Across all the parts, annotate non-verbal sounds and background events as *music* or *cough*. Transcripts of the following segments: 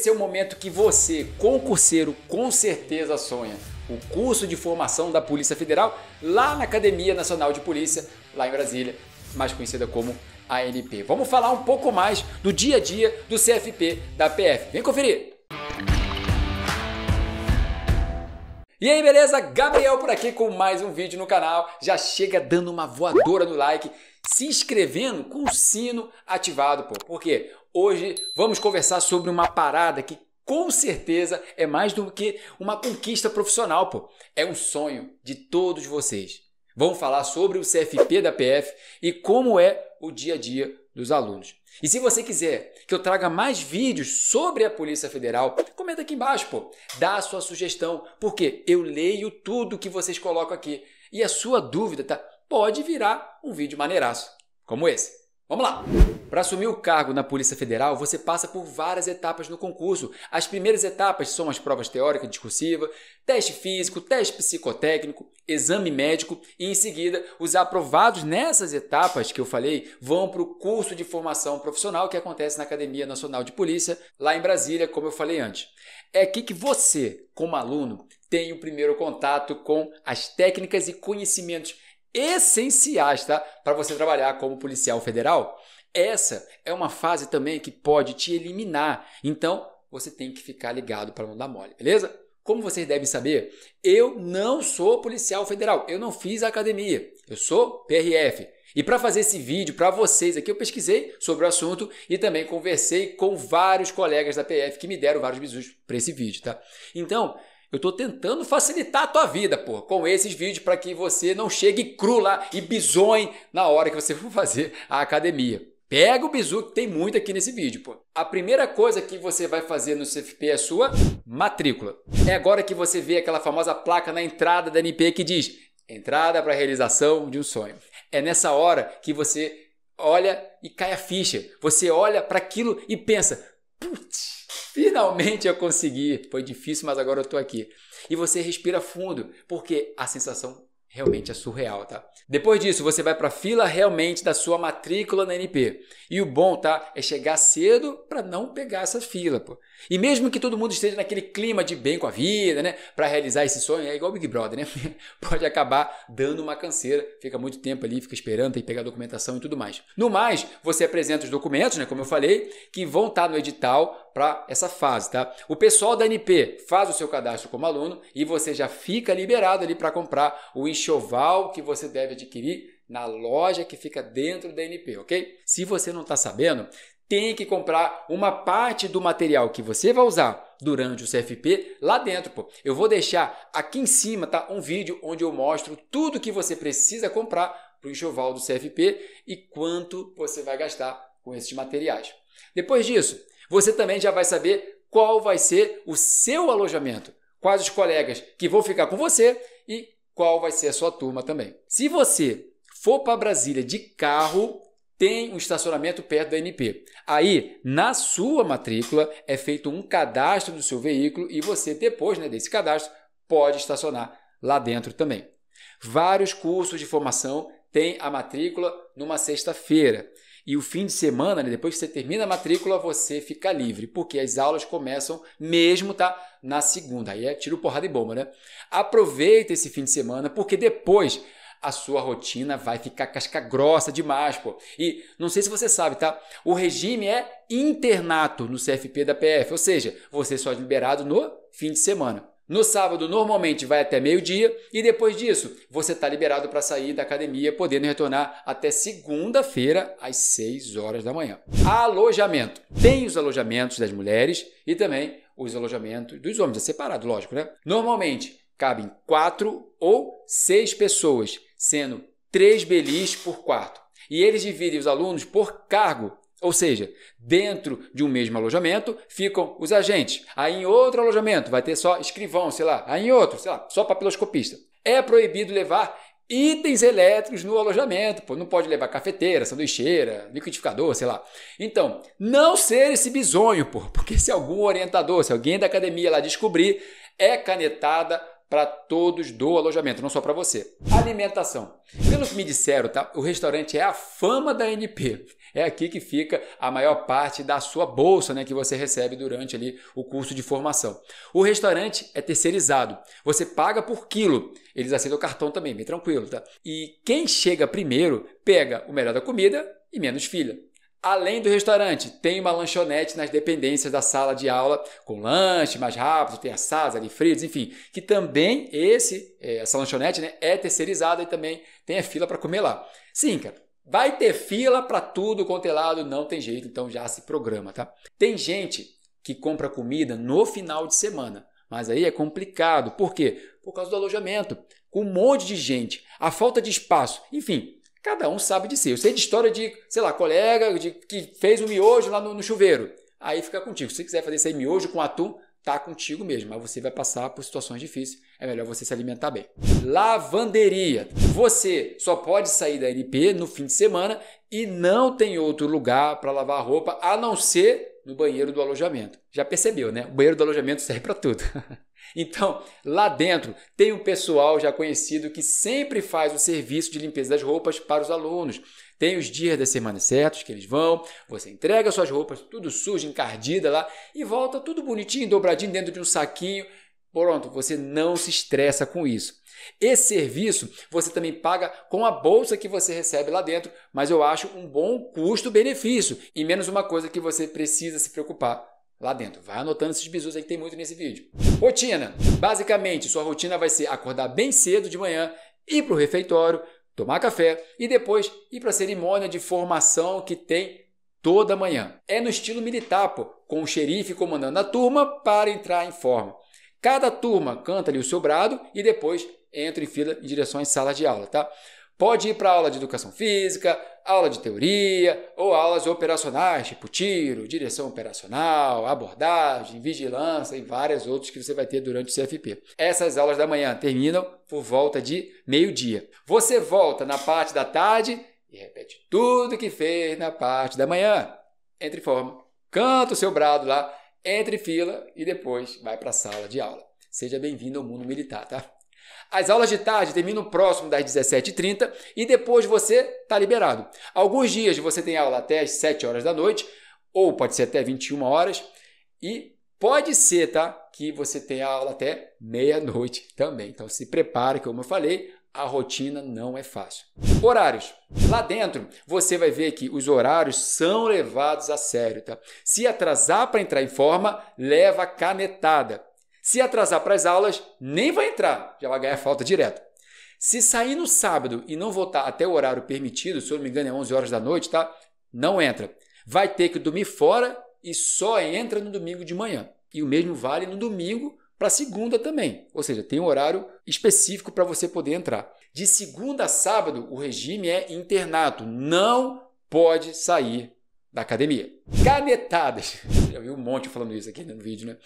Esse é o momento que você, concurseiro, com certeza sonha. O curso de formação da Polícia Federal lá na Academia Nacional de Polícia, lá em Brasília, mais conhecida como ANP. Vamos falar um pouco mais do dia a dia do CFP da PF. Vem conferir! E aí, beleza? Gabriel por aqui com mais um vídeo no canal. Já chega dando uma voadora no like se inscrevendo com o sino ativado, pô. Porque hoje vamos conversar sobre uma parada que com certeza é mais do que uma conquista profissional, pô. É um sonho de todos vocês. Vamos falar sobre o CFP da PF e como é o dia a dia dos alunos. E se você quiser que eu traga mais vídeos sobre a Polícia Federal, comenta aqui embaixo, pô. Dá a sua sugestão, porque eu leio tudo que vocês colocam aqui. E a sua dúvida tá pode virar um vídeo maneiraço, como esse. Vamos lá! Para assumir o cargo na Polícia Federal, você passa por várias etapas no concurso. As primeiras etapas são as provas teórica e discursiva, teste físico, teste psicotécnico, exame médico e, em seguida, os aprovados nessas etapas que eu falei vão para o curso de formação profissional que acontece na Academia Nacional de Polícia, lá em Brasília, como eu falei antes. É aqui que você, como aluno, tem o primeiro contato com as técnicas e conhecimentos essenciais tá? para você trabalhar como policial federal. Essa é uma fase também que pode te eliminar. Então, você tem que ficar ligado para não dar mole, beleza? Como vocês devem saber, eu não sou policial federal, eu não fiz academia, eu sou PRF. E para fazer esse vídeo para vocês aqui, eu pesquisei sobre o assunto e também conversei com vários colegas da PF que me deram vários bisus para esse vídeo, tá? Então, eu estou tentando facilitar a tua vida, pô, com esses vídeos para que você não chegue cru lá e bizonhe na hora que você *laughs* for fazer a academia. Pega o bizu que tem muito aqui nesse vídeo, pô. A primeira coisa que você vai fazer no CFP é sua matrícula. É agora que você vê aquela famosa placa na entrada da NP que diz: "Entrada para a realização de um sonho". É nessa hora que você olha e cai a ficha. Você olha para aquilo e pensa: Putz, finalmente eu consegui. Foi difícil, mas agora eu estou aqui. E você respira fundo, porque a sensação Realmente é surreal, tá? Depois disso, você vai para a fila realmente da sua matrícula na NP. E o bom, tá? É chegar cedo para não pegar essa fila, pô. E mesmo que todo mundo esteja naquele clima de bem com a vida, né? Para realizar esse sonho, é igual Big Brother, né? *laughs* Pode acabar dando uma canseira, fica muito tempo ali, fica esperando, tem que pegar documentação e tudo mais. No mais, você apresenta os documentos, né? Como eu falei, que vão estar tá no edital para essa fase, tá? O pessoal da NP faz o seu cadastro como aluno e você já fica liberado ali para comprar o enxoval que você deve adquirir na loja que fica dentro da NP, ok? Se você não está sabendo, tem que comprar uma parte do material que você vai usar durante o CFP lá dentro, pô. Eu vou deixar aqui em cima, tá? Um vídeo onde eu mostro tudo que você precisa comprar para o enxoval do CFP e quanto você vai gastar com esses materiais. Depois disso, você também já vai saber qual vai ser o seu alojamento, quais os colegas que vão ficar com você e qual vai ser a sua turma também. Se você for para Brasília de carro, tem um estacionamento perto da NP. Aí, na sua matrícula, é feito um cadastro do seu veículo e você, depois né, desse cadastro, pode estacionar lá dentro também. Vários cursos de formação têm a matrícula numa sexta-feira. E o fim de semana, né, depois que você termina a matrícula, você fica livre, porque as aulas começam mesmo, tá? Na segunda. Aí é tiro, porrada e bomba, né? Aproveita esse fim de semana, porque depois a sua rotina vai ficar casca grossa demais, pô. E não sei se você sabe, tá? O regime é internato no CFP da PF, ou seja, você só é liberado no fim de semana. No sábado, normalmente vai até meio-dia e depois disso você está liberado para sair da academia, podendo retornar até segunda-feira às 6 horas da manhã. Alojamento: tem os alojamentos das mulheres e também os alojamentos dos homens, é separado, lógico, né? Normalmente cabem 4 ou 6 pessoas, sendo 3 belis por quarto. E eles dividem os alunos por cargo ou seja, dentro de um mesmo alojamento ficam os agentes. Aí em outro alojamento vai ter só escrivão, sei lá. Aí em outro, sei lá, só papiloscopista. É proibido levar itens elétricos no alojamento. Pô, não pode levar cafeteira, sanduicheira, liquidificador, sei lá. Então, não ser esse bisonho, pô, porque se algum orientador, se alguém da academia lá descobrir, é canetada para todos do alojamento, não só para você. Alimentação. Pelo que me disseram, tá? O restaurante é a fama da NP. É aqui que fica a maior parte da sua bolsa né, que você recebe durante ali o curso de formação. O restaurante é terceirizado. Você paga por quilo. Eles aceitam o cartão também, bem tranquilo, tá? E quem chega primeiro pega o melhor da comida e menos fila. Além do restaurante, tem uma lanchonete nas dependências da sala de aula, com lanche mais rápido, tem assados, ali fritos, enfim, que também esse, eh, essa lanchonete né, é terceirizada e também tem a fila para comer lá. Sim, cara, Vai ter fila para tudo quanto é lado, não tem jeito, então já se programa, tá? Tem gente que compra comida no final de semana, mas aí é complicado. Por quê? Por causa do alojamento, com um monte de gente, a falta de espaço, enfim, cada um sabe de si. Eu sei de história de, sei lá, colega de, que fez o um miojo lá no, no chuveiro. Aí fica contigo. Se quiser fazer esse miojo com atum, tá contigo mesmo, mas você vai passar por situações difíceis. É melhor você se alimentar bem. Lavanderia. Você só pode sair da NP no fim de semana e não tem outro lugar para lavar roupa a não ser no banheiro do alojamento. Já percebeu, né? O banheiro do alojamento serve para tudo. *laughs* Então, lá dentro tem um pessoal já conhecido que sempre faz o serviço de limpeza das roupas para os alunos. Tem os dias da semana certos que eles vão, você entrega suas roupas, tudo sujo, encardida lá, e volta tudo bonitinho, dobradinho dentro de um saquinho. Pronto, você não se estressa com isso. Esse serviço você também paga com a bolsa que você recebe lá dentro, mas eu acho um bom custo-benefício e menos uma coisa que você precisa se preocupar lá dentro. Vai anotando esses bisus aí que tem muito nesse vídeo. Rotina. Basicamente, sua rotina vai ser acordar bem cedo de manhã, ir para o refeitório, tomar café e depois ir para a cerimônia de formação que tem toda manhã. É no estilo militar, pô, com o xerife comandando a turma para entrar em forma. Cada turma canta ali o seu brado e depois entra em fila em direção às salas de aula, tá? Pode ir para aula de educação física, aula de teoria ou aulas operacionais, tipo tiro, direção operacional, abordagem, vigilância e várias outras que você vai ter durante o CFP. Essas aulas da manhã terminam por volta de meio-dia. Você volta na parte da tarde e repete tudo que fez na parte da manhã. Entre forma, canta o seu brado lá, entre fila e depois vai para a sala de aula. Seja bem-vindo ao mundo militar, tá? As aulas de tarde terminam próximo das 17h30 e depois você está liberado. Alguns dias você tem aula até as 7 horas da noite, ou pode ser até 21 horas, e pode ser tá, que você tenha aula até meia-noite também. Então se prepare, como eu falei, a rotina não é fácil. Horários. Lá dentro, você vai ver que os horários são levados a sério, tá? Se atrasar para entrar em forma, leva canetada. Se atrasar para as aulas, nem vai entrar, já vai ganhar falta direto. Se sair no sábado e não voltar até o horário permitido, se eu não me engano é 11 horas da noite, tá? Não entra. Vai ter que dormir fora e só entra no domingo de manhã. E o mesmo vale no domingo para segunda também. Ou seja, tem um horário específico para você poder entrar. De segunda a sábado, o regime é internato. Não pode sair da academia. Canetadas. *laughs* Já vi um monte falando isso aqui no vídeo, né?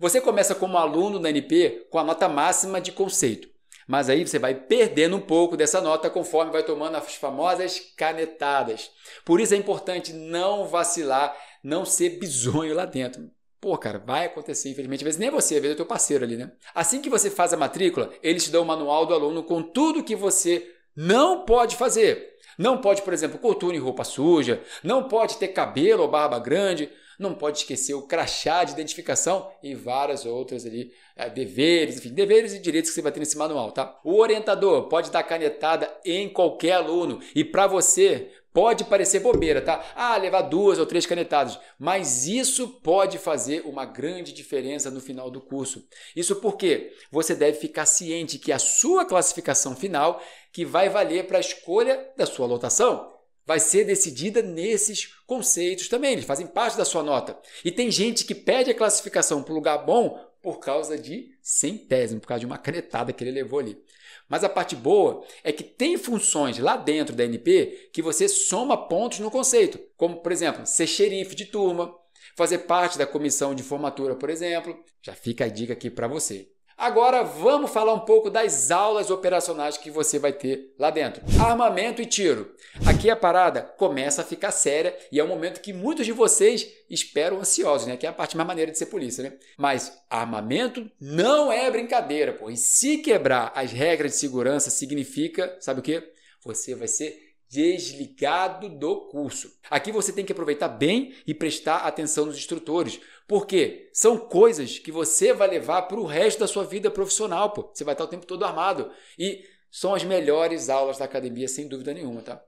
Você começa como aluno na NP com a nota máxima de conceito, mas aí você vai perdendo um pouco dessa nota conforme vai tomando as famosas canetadas. Por isso é importante não vacilar, não ser bizonho lá dentro. Pô, cara, vai acontecer, infelizmente. Às vezes nem é você, às vezes é o teu parceiro ali, né? Assim que você faz a matrícula, eles te dão o manual do aluno com tudo que você não pode fazer. Não pode, por exemplo, coturno em roupa suja, não pode ter cabelo ou barba grande, não pode esquecer o crachá de identificação e várias outras ali, é, deveres, enfim, deveres e direitos que você vai ter nesse manual, tá? O orientador pode dar canetada em qualquer aluno e para você pode parecer bobeira, tá? Ah, levar duas ou três canetadas, mas isso pode fazer uma grande diferença no final do curso. Isso porque você deve ficar ciente que a sua classificação final que vai valer para a escolha da sua lotação vai ser decidida nesses conceitos também, eles fazem parte da sua nota. E tem gente que pede a classificação para o lugar bom por causa de centésimo, por causa de uma canetada que ele levou ali. Mas a parte boa é que tem funções lá dentro da NP que você soma pontos no conceito, como, por exemplo, ser xerife de turma, fazer parte da comissão de formatura, por exemplo. Já fica a dica aqui para você. Agora vamos falar um pouco das aulas operacionais que você vai ter lá dentro. Armamento e tiro. Aqui a parada começa a ficar séria e é um momento que muitos de vocês esperam ansiosos, né? Que é a parte mais maneira de ser polícia, né? Mas armamento não é brincadeira, pô. E se quebrar as regras de segurança significa, sabe o quê? Você vai ser desligado do curso. Aqui você tem que aproveitar bem e prestar atenção nos instrutores, porque são coisas que você vai levar para o resto da sua vida profissional, pô. Você vai estar o tempo todo armado e são as melhores aulas da academia, sem dúvida nenhuma, tá?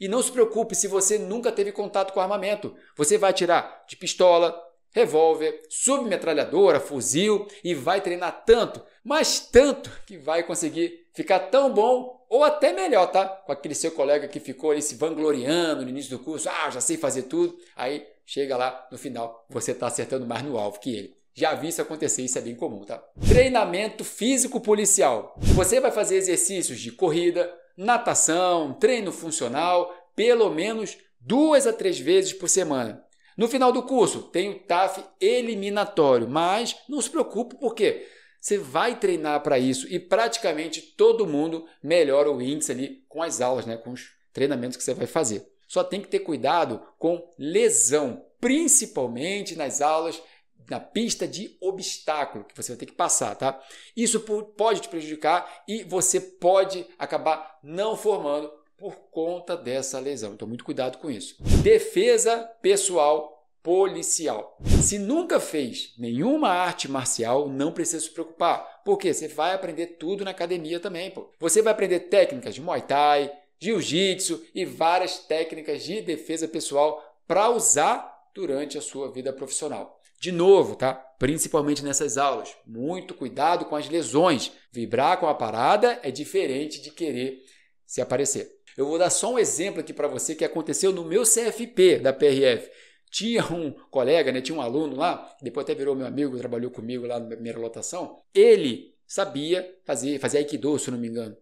E não se preocupe se você nunca teve contato com armamento. Você vai tirar de pistola, revólver, submetralhadora, fuzil e vai treinar tanto, mas tanto que vai conseguir ficar tão bom ou até melhor, tá? Com aquele seu colega que ficou ali se vangloriando no início do curso, ah, já sei fazer tudo. Aí chega lá no final, você está acertando mais no alvo que ele. Já vi isso acontecer, isso é bem comum, tá? Treinamento físico policial. Você vai fazer exercícios de corrida, natação, treino funcional, pelo menos duas a três vezes por semana. No final do curso, tem o TAF eliminatório, mas não se preocupe porque você vai treinar para isso e praticamente todo mundo melhora o índice ali com as aulas, né? com os treinamentos que você vai fazer. Só tem que ter cuidado com lesão, principalmente nas aulas na pista de obstáculo que você vai ter que passar, tá? Isso pode te prejudicar e você pode acabar não formando por conta dessa lesão. Então, muito cuidado com isso. Defesa pessoal policial. Se nunca fez nenhuma arte marcial, não precisa se preocupar, porque você vai aprender tudo na academia também. Pô. Você vai aprender técnicas de Muay Thai, Jiu-Jitsu e várias técnicas de defesa pessoal para usar durante a sua vida profissional. De novo, tá? Principalmente nessas aulas, muito cuidado com as lesões. Vibrar com a parada é diferente de querer se aparecer. Eu vou dar só um exemplo aqui para você que aconteceu no meu CFP da PRF. Tinha um colega, né, tinha um aluno lá, depois até virou meu amigo, trabalhou comigo lá na primeira lotação. Ele sabia fazer, fazer Aikido, se não me engano.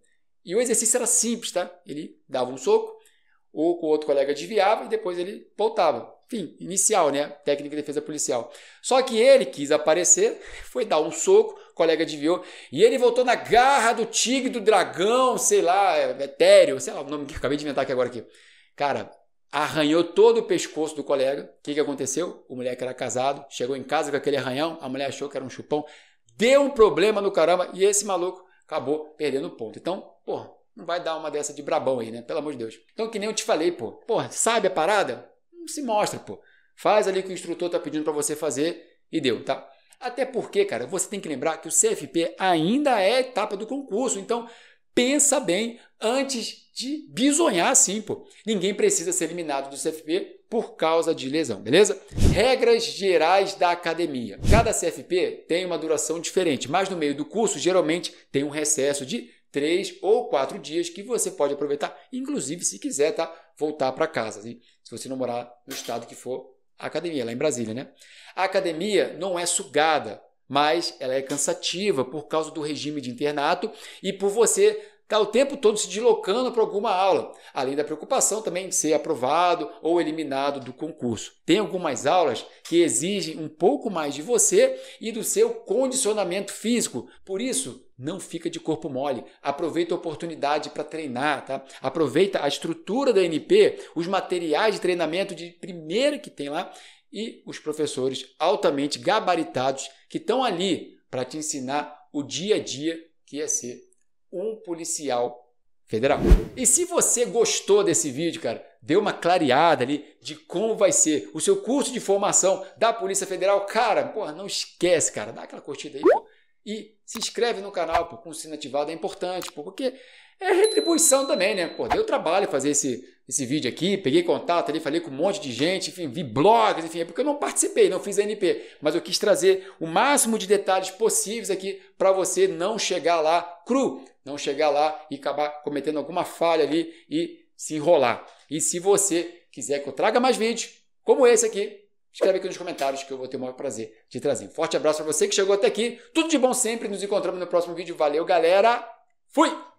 E o exercício era simples, tá? Ele dava um soco, ou com outro colega desviava e depois ele voltava. Enfim, inicial, né? Técnica de defesa policial. Só que ele quis aparecer, *laughs* foi dar um soco, o colega desviou, e ele voltou na garra do tigre, do dragão, sei lá, é, etéreo, sei lá o nome que acabei de inventar aqui agora aqui. Cara, arranhou todo o pescoço do colega. O que, que aconteceu? O moleque era casado, chegou em casa com aquele arranhão, a mulher achou que era um chupão, deu um problema no caramba e esse maluco acabou perdendo o ponto. Então, porra, não vai dar uma dessa de brabão aí, né? Pelo amor de Deus. Então, que nem eu te falei, pô. Porra, sabe a parada? Não se mostra, pô. Faz ali o que o instrutor tá pedindo para você fazer e deu, tá? Até porque, cara, você tem que lembrar que o CFP ainda é etapa do concurso. Então, pensa bem antes de bisonhar assim, pô. Ninguém precisa ser eliminado do CFP por causa de lesão, beleza? Regras gerais da academia. Cada CFP tem uma duração diferente, mas no meio do curso geralmente tem um recesso de três ou quatro dias que você pode aproveitar, inclusive se quiser, tá? Voltar para casa, assim, se você não morar no estado que for a academia, lá em Brasília, né? A academia não é sugada mas ela é cansativa por causa do regime de internato e por você estar tá o tempo todo se deslocando para alguma aula, além da preocupação também de ser aprovado ou eliminado do concurso. Tem algumas aulas que exigem um pouco mais de você e do seu condicionamento físico, por isso, não fica de corpo mole. Aproveita a oportunidade para treinar, tá? Aproveita a estrutura da NP, os materiais de treinamento de primeira que tem lá e os professores altamente gabaritados que estão ali para te ensinar o dia a dia que é ser um policial federal. E se você gostou desse vídeo, cara, deu uma clareada ali de como vai ser o seu curso de formação da Polícia Federal, cara, porra, não esquece, cara, dá aquela curtida aí, pô. E se inscreve no canal, pô, com o sino ativado é importante, pô, porque é retribuição também, né? Pô, deu trabalho fazer esse, esse vídeo aqui, peguei contato ali, falei com um monte de gente, enfim, vi blogs, enfim, é porque eu não participei, não fiz a NP, mas eu quis trazer o máximo de detalhes possíveis aqui para você não chegar lá cru, não chegar lá e acabar cometendo alguma falha ali e se enrolar. E se você quiser que eu traga mais vídeos, como esse aqui, escreve aqui nos comentários que eu vou ter o maior prazer de trazer. forte abraço para você que chegou até aqui, tudo de bom sempre, nos encontramos no próximo vídeo. Valeu, galera! Fui!